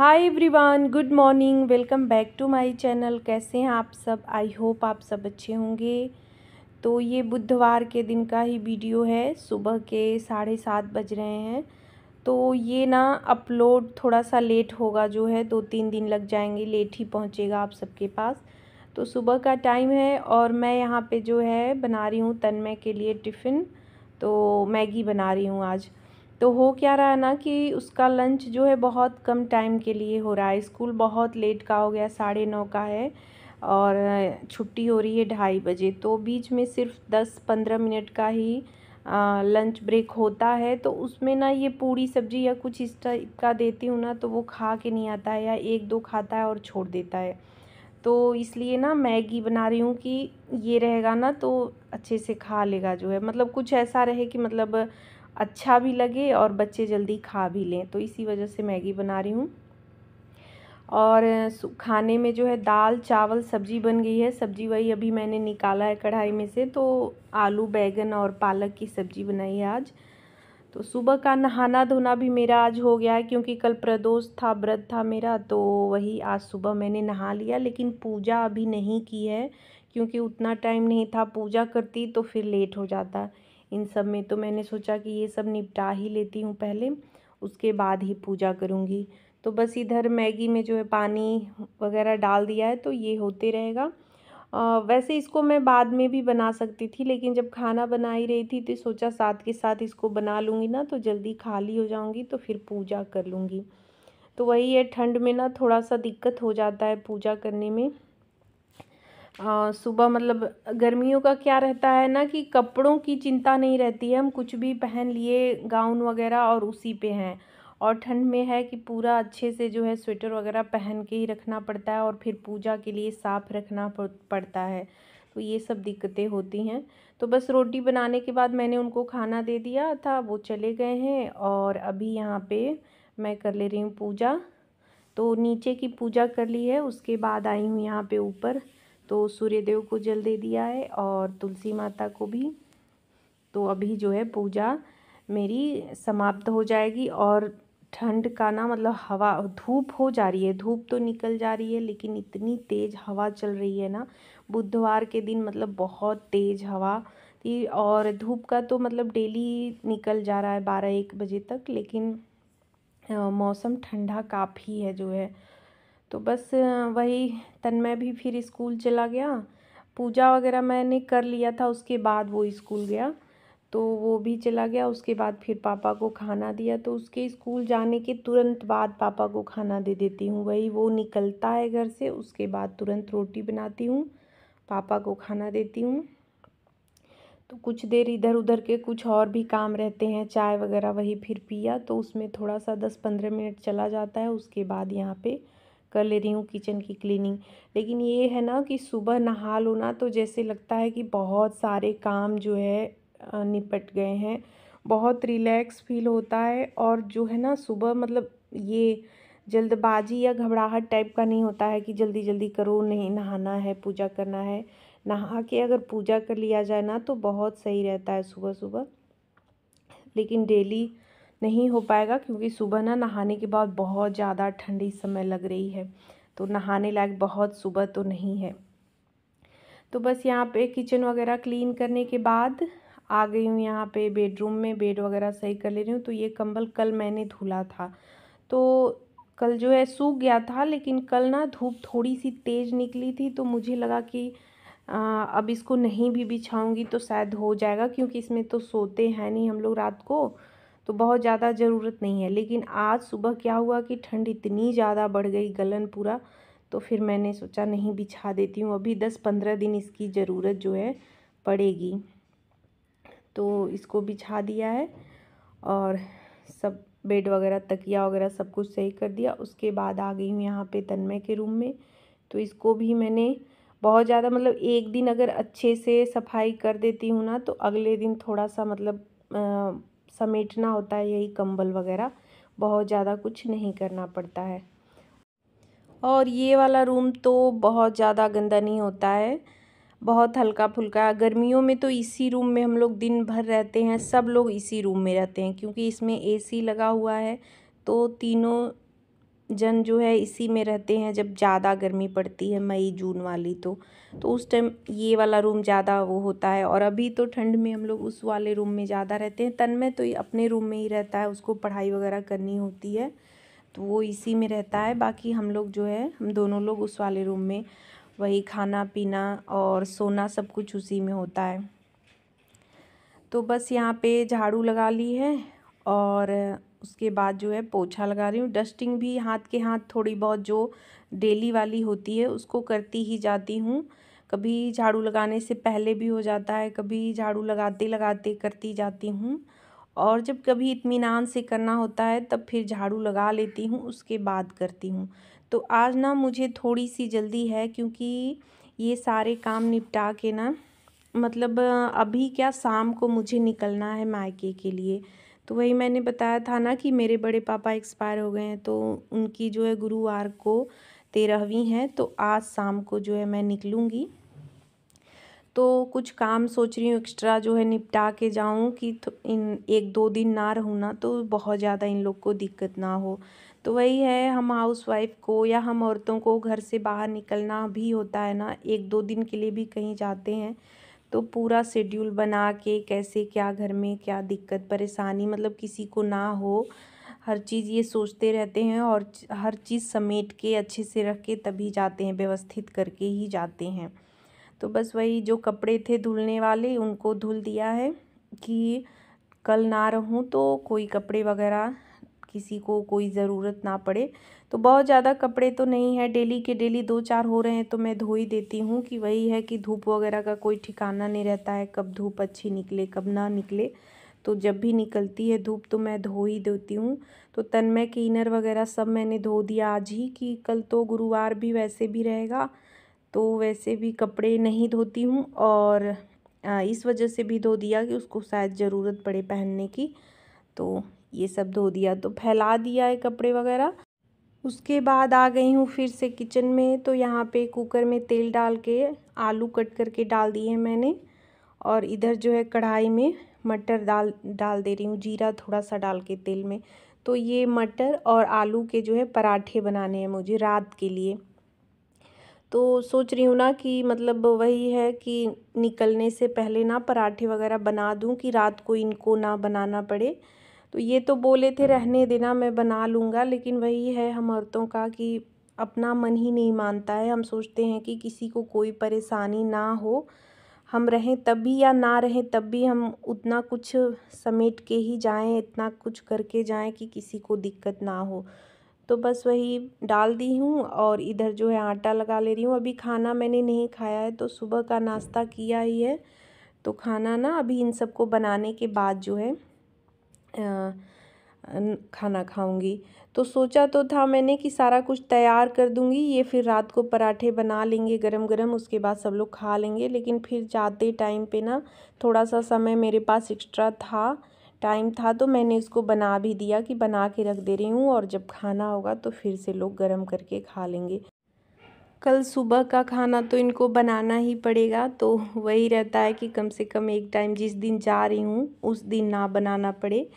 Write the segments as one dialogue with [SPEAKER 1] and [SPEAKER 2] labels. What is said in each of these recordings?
[SPEAKER 1] hi everyone good morning welcome back to my channel कैसे हैं आप सब आई होप आप सब अच्छे होंगे तो ये बुधवार के दिन का ही वीडियो है सुबह के साढ़े सात बज रहे हैं तो ये ना अपलोड थोड़ा सा लेट होगा जो है दो तीन दिन लग जाएंगे लेट ही पहुंचेगा आप सबके पास तो सुबह का टाइम है और मैं यहाँ पर जो है बना रही हूँ तन्मय के लिए टिफ़िन तो मैगी बना रही हूँ आज तो हो क्या रहा है ना कि उसका लंच जो है बहुत कम टाइम के लिए हो रहा है स्कूल बहुत लेट का हो गया साढ़े नौ का है और छुट्टी हो रही है ढाई बजे तो बीच में सिर्फ दस पंद्रह मिनट का ही आ, लंच ब्रेक होता है तो उसमें ना ये पूरी सब्ज़ी या कुछ इस टाइप का देती हूँ ना तो वो खा के नहीं आता है या एक दो खाता है और छोड़ देता है तो इसलिए ना मैगी बना रही हूँ कि ये रहेगा ना तो अच्छे से खा लेगा जो है मतलब कुछ ऐसा रहे कि मतलब अच्छा भी लगे और बच्चे जल्दी खा भी लें तो इसी वजह से मैगी बना रही हूँ और खाने में जो है दाल चावल सब्जी बन गई है सब्जी वही अभी मैंने निकाला है कढ़ाई में से तो आलू बैगन और पालक की सब्जी बनाई है आज तो सुबह का नहाना धोना भी मेरा आज हो गया है क्योंकि कल प्रदोष था व्रत था मेरा तो वही आज सुबह मैंने नहा लिया लेकिन पूजा अभी नहीं की है क्योंकि उतना टाइम नहीं था पूजा करती तो फिर लेट हो जाता है इन सब में तो मैंने सोचा कि ये सब निपटा ही लेती हूँ पहले उसके बाद ही पूजा करूँगी तो बस इधर मैगी में जो है पानी वगैरह डाल दिया है तो ये होते रहेगा आ, वैसे इसको मैं बाद में भी बना सकती थी लेकिन जब खाना बना ही रही थी तो सोचा साथ के साथ इसको बना लूँगी ना तो जल्दी खाली हो जाऊँगी तो फिर पूजा कर लूँगी तो वही है ठंड में ना थोड़ा सा दिक्कत हो जाता है पूजा करने में हाँ, सुबह मतलब गर्मियों का क्या रहता है ना कि कपड़ों की चिंता नहीं रहती है हम कुछ भी पहन लिए गाउन वगैरह और उसी पे हैं और ठंड में है कि पूरा अच्छे से जो है स्वेटर वगैरह पहन के ही रखना पड़ता है और फिर पूजा के लिए साफ़ रखना पड़ता है तो ये सब दिक्कतें होती हैं तो बस रोटी बनाने के बाद मैंने उनको खाना दे दिया था वो चले गए हैं और अभी यहाँ पे मैं कर ले रही हूँ पूजा तो नीचे की पूजा कर ली है उसके बाद आई हूँ यहाँ पे ऊपर तो सूर्यदेव को जल दे दिया है और तुलसी माता को भी तो अभी जो है पूजा मेरी समाप्त हो जाएगी और ठंड का ना मतलब हवा धूप हो जा रही है धूप तो निकल जा रही है लेकिन इतनी तेज़ हवा चल रही है ना बुधवार के दिन मतलब बहुत तेज़ हवा थी और धूप का तो मतलब डेली निकल जा रहा है बारह एक बजे तक लेकिन मौसम ठंडा काफ़ी है जो है तो बस वही तन्मय भी फिर स्कूल चला गया पूजा वगैरह मैंने कर लिया था उसके बाद वो स्कूल गया तो वो भी चला गया उसके बाद फिर पापा को खाना दिया तो उसके स्कूल जाने के तुरंत बाद पापा को खाना दे देती हूँ वही वो निकलता है घर से उसके बाद तुरंत रोटी बनाती हूँ पापा को खाना देती हूँ तो कुछ देर इधर उधर के कुछ और भी काम रहते हैं चाय वगैरह वही फिर पिया तो उसमें थोड़ा सा दस पंद्रह मिनट चला जाता है उसके बाद यहाँ पर कर ले रही हूँ किचन की क्लीनिंग लेकिन ये है ना कि सुबह नहा लो ना तो जैसे लगता है कि बहुत सारे काम जो है निपट गए हैं बहुत रिलैक्स फील होता है और जो है ना सुबह मतलब ये जल्दबाजी या घबराहट टाइप का नहीं होता है कि जल्दी जल्दी करो नहीं नहाना है पूजा करना है नहा के अगर पूजा कर लिया जाए ना तो बहुत सही रहता है सुबह सुबह लेकिन डेली नहीं हो पाएगा क्योंकि सुबह ना नहाने के बाद बहुत ज़्यादा ठंडी समय लग रही है तो नहाने लायक बहुत सुबह तो नहीं है तो बस यहाँ पे किचन वगैरह क्लीन करने के बाद आ गई हूँ यहाँ पे बेडरूम में बेड वगैरह सही कर ले रही हूँ तो ये कंबल कल मैंने धुला था तो कल जो है सूख गया था लेकिन कल ना धूप थोड़ी सी तेज़ निकली थी तो मुझे लगा कि आ, अब इसको नहीं भी बिछाऊंगी तो शायद हो जाएगा क्योंकि इसमें तो सोते हैं नहीं हम लोग रात को तो बहुत ज़्यादा ज़रूरत नहीं है लेकिन आज सुबह क्या हुआ कि ठंड इतनी ज़्यादा बढ़ गई गलन पूरा तो फिर मैंने सोचा नहीं बिछा देती हूँ अभी दस पंद्रह दिन इसकी ज़रूरत जो है पड़ेगी तो इसको बिछा दिया है और सब बेड वगैरह तकिया वगैरह सब कुछ सही कर दिया उसके बाद आ गई हूँ यहाँ पे तन्मय के रूम में तो इसको भी मैंने बहुत ज़्यादा मतलब एक दिन अगर अच्छे से सफाई कर देती हूँ ना तो अगले दिन थोड़ा सा मतलब आ, समेटना होता है यही कंबल वगैरह बहुत ज़्यादा कुछ नहीं करना पड़ता है और ये वाला रूम तो बहुत ज़्यादा गंदा नहीं होता है बहुत हल्का फुल्का गर्मियों में तो इसी रूम में हम लोग दिन भर रहते हैं सब लोग इसी रूम में रहते हैं क्योंकि इसमें एसी लगा हुआ है तो तीनों जन जो है इसी में रहते हैं जब ज़्यादा गर्मी पड़ती है मई जून वाली तो तो उस टाइम ये वाला रूम ज़्यादा वो होता है और अभी तो ठंड में हम लोग उस वाले रूम में ज़्यादा रहते हैं तन में तो अपने रूम में ही रहता है उसको पढ़ाई वगैरह करनी होती है तो वो इसी में रहता है बाकी हम लोग जो है हम दोनों लोग उस वाले रूम में वही खाना पीना और सोना सब कुछ उसी में होता है तो बस यहाँ पर झाड़ू लगा ली है और उसके बाद जो है पोछा लगा रही हूँ डस्टिंग भी हाथ के हाथ थोड़ी बहुत जो डेली वाली होती है उसको करती ही जाती हूँ कभी झाड़ू लगाने से पहले भी हो जाता है कभी झाड़ू लगाते लगाते करती जाती हूँ और जब कभी इतमान से करना होता है तब फिर झाड़ू लगा लेती हूँ उसके बाद करती हूँ तो आज ना मुझे थोड़ी सी जल्दी है क्योंकि ये सारे काम निपटा के ना मतलब अभी क्या शाम को मुझे निकलना है मायके के लिए तो वही मैंने बताया था ना कि मेरे बड़े पापा एक्सपायर हो गए हैं तो उनकी जो है गुरुवार को तेरहवीं है तो आज शाम को जो है मैं निकलूँगी तो कुछ काम सोच रही हूँ एक्स्ट्रा जो है निपटा के जाऊँ कि इन एक दो दिन ना रहूँ ना तो बहुत ज़्यादा इन लोग को दिक्कत ना हो तो वही है हम हाउस वाइफ को या हम औरतों को घर से बाहर निकलना भी होता है ना एक दो दिन के लिए भी कहीं जाते हैं तो पूरा शेड्यूल बना के कैसे क्या घर में क्या दिक्कत परेशानी मतलब किसी को ना हो हर चीज़ ये सोचते रहते हैं और हर चीज़ समेट के अच्छे से रख के तभी जाते हैं व्यवस्थित करके ही जाते हैं तो बस वही जो कपड़े थे धुलने वाले उनको धुल दिया है कि कल ना रहूँ तो कोई कपड़े वगैरह किसी को कोई ज़रूरत ना पड़े तो बहुत ज़्यादा कपड़े तो नहीं है डेली के डेली दो चार हो रहे हैं तो मैं धो ही देती हूँ कि वही है कि धूप वगैरह का कोई ठिकाना नहीं रहता है कब धूप अच्छी निकले कब ना निकले तो जब भी निकलती है धूप तो मैं धो ही देती हूँ तो तन्मय के इनर वगैरह सब मैंने धो दिया आज ही कि कल तो गुरुवार भी वैसे भी रहेगा तो वैसे भी कपड़े नहीं धोती हूँ और इस वजह से भी धो दिया कि उसको शायद ज़रूरत पड़े पहनने की तो ये सब धो दिया तो फैला दिया है कपड़े वगैरह उसके बाद आ गई हूँ फिर से किचन में तो यहाँ पे कुकर में तेल डाल के आलू कट करके डाल दिए हैं मैंने और इधर जो है कढ़ाई में मटर डाल डाल दे रही हूँ जीरा थोड़ा सा डाल के तेल में तो ये मटर और आलू के जो है पराठे बनाने हैं मुझे रात के लिए तो सोच रही हूँ ना कि मतलब वही है कि निकलने से पहले ना पराठे वगैरह बना दूँ कि रात को इनको ना बनाना पड़े तो ये तो बोले थे रहने देना मैं बना लूँगा लेकिन वही है हम औरतों का कि अपना मन ही नहीं मानता है हम सोचते हैं कि किसी को कोई परेशानी ना हो हम रहें तब भी या ना रहें तब भी हम उतना कुछ समेट के ही जाएं इतना कुछ करके जाएं कि किसी को दिक्कत ना हो तो बस वही डाल दी हूँ और इधर जो है आटा लगा ले रही हूँ अभी खाना मैंने नहीं खाया है तो सुबह का नाश्ता किया ही है तो खाना ना अभी इन सबको बनाने के बाद जो है खाना खाऊंगी तो सोचा तो था मैंने कि सारा कुछ तैयार कर दूंगी ये फिर रात को पराठे बना लेंगे गरम गरम उसके बाद सब लोग खा लेंगे लेकिन फिर जाते टाइम पे ना थोड़ा सा समय मेरे पास एक्स्ट्रा था टाइम था तो मैंने इसको बना भी दिया कि बना के रख दे रही हूँ और जब खाना होगा तो फिर से लोग गर्म करके खा लेंगे कल सुबह का खाना तो इनको बनाना ही पड़ेगा तो वही रहता है कि कम से कम एक टाइम जिस दिन जा रही हूँ उस दिन ना बनाना पड़े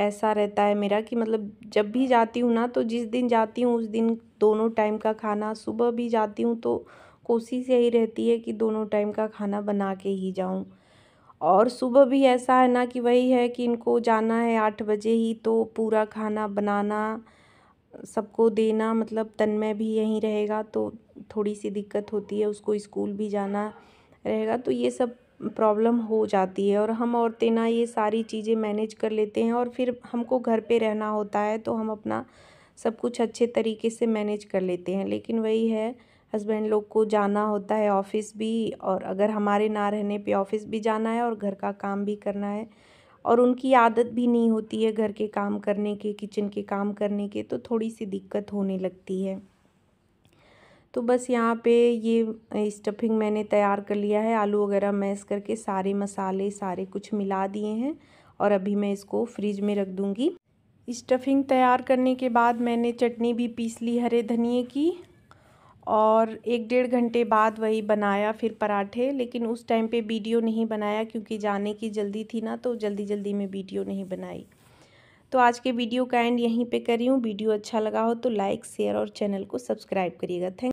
[SPEAKER 1] ऐसा रहता है मेरा कि मतलब जब भी जाती हूँ ना तो जिस दिन जाती हूँ उस दिन दोनों टाइम का खाना सुबह भी जाती हूँ तो कोशिश यही रहती है कि दोनों टाइम का खाना बना के ही जाऊँ और सुबह भी ऐसा है ना कि वही है कि इनको जाना है आठ बजे ही तो पूरा खाना बनाना सबको देना मतलब तन्मय भी यहीं रहेगा तो थोड़ी सी दिक्कत होती है उसको स्कूल भी जाना रहेगा तो ये सब प्रॉब्लम हो जाती है और हम औरतें ना ये सारी चीज़ें मैनेज कर लेते हैं और फिर हमको घर पे रहना होता है तो हम अपना सब कुछ अच्छे तरीके से मैनेज कर लेते हैं लेकिन वही है हस्बैंड लोग को जाना होता है ऑफिस भी और अगर हमारे ना रहने पे ऑफिस भी जाना है और घर का काम भी करना है और उनकी आदत भी नहीं होती है घर के काम करने के किचन के काम करने के तो थोड़ी सी दिक्कत होने लगती है तो बस यहाँ पे ये स्टफिंग मैंने तैयार कर लिया है आलू वगैरह मैश करके सारे मसाले सारे कुछ मिला दिए हैं और अभी मैं इसको फ्रिज में रख दूँगी स्टफिंग तैयार करने के बाद मैंने चटनी भी पीस ली हरे धनिए की और एक डेढ़ घंटे बाद वही बनाया फिर पराठे लेकिन उस टाइम पे वीडियो नहीं बनाया क्योंकि जाने की जल्दी थी ना तो जल्दी जल्दी में वीडियो नहीं बनाई तो आज के वीडियो का एंड यहीं पे करी हूँ वीडियो अच्छा लगा हो तो लाइक शेयर और चैनल को सब्सक्राइब करिएगा थैंक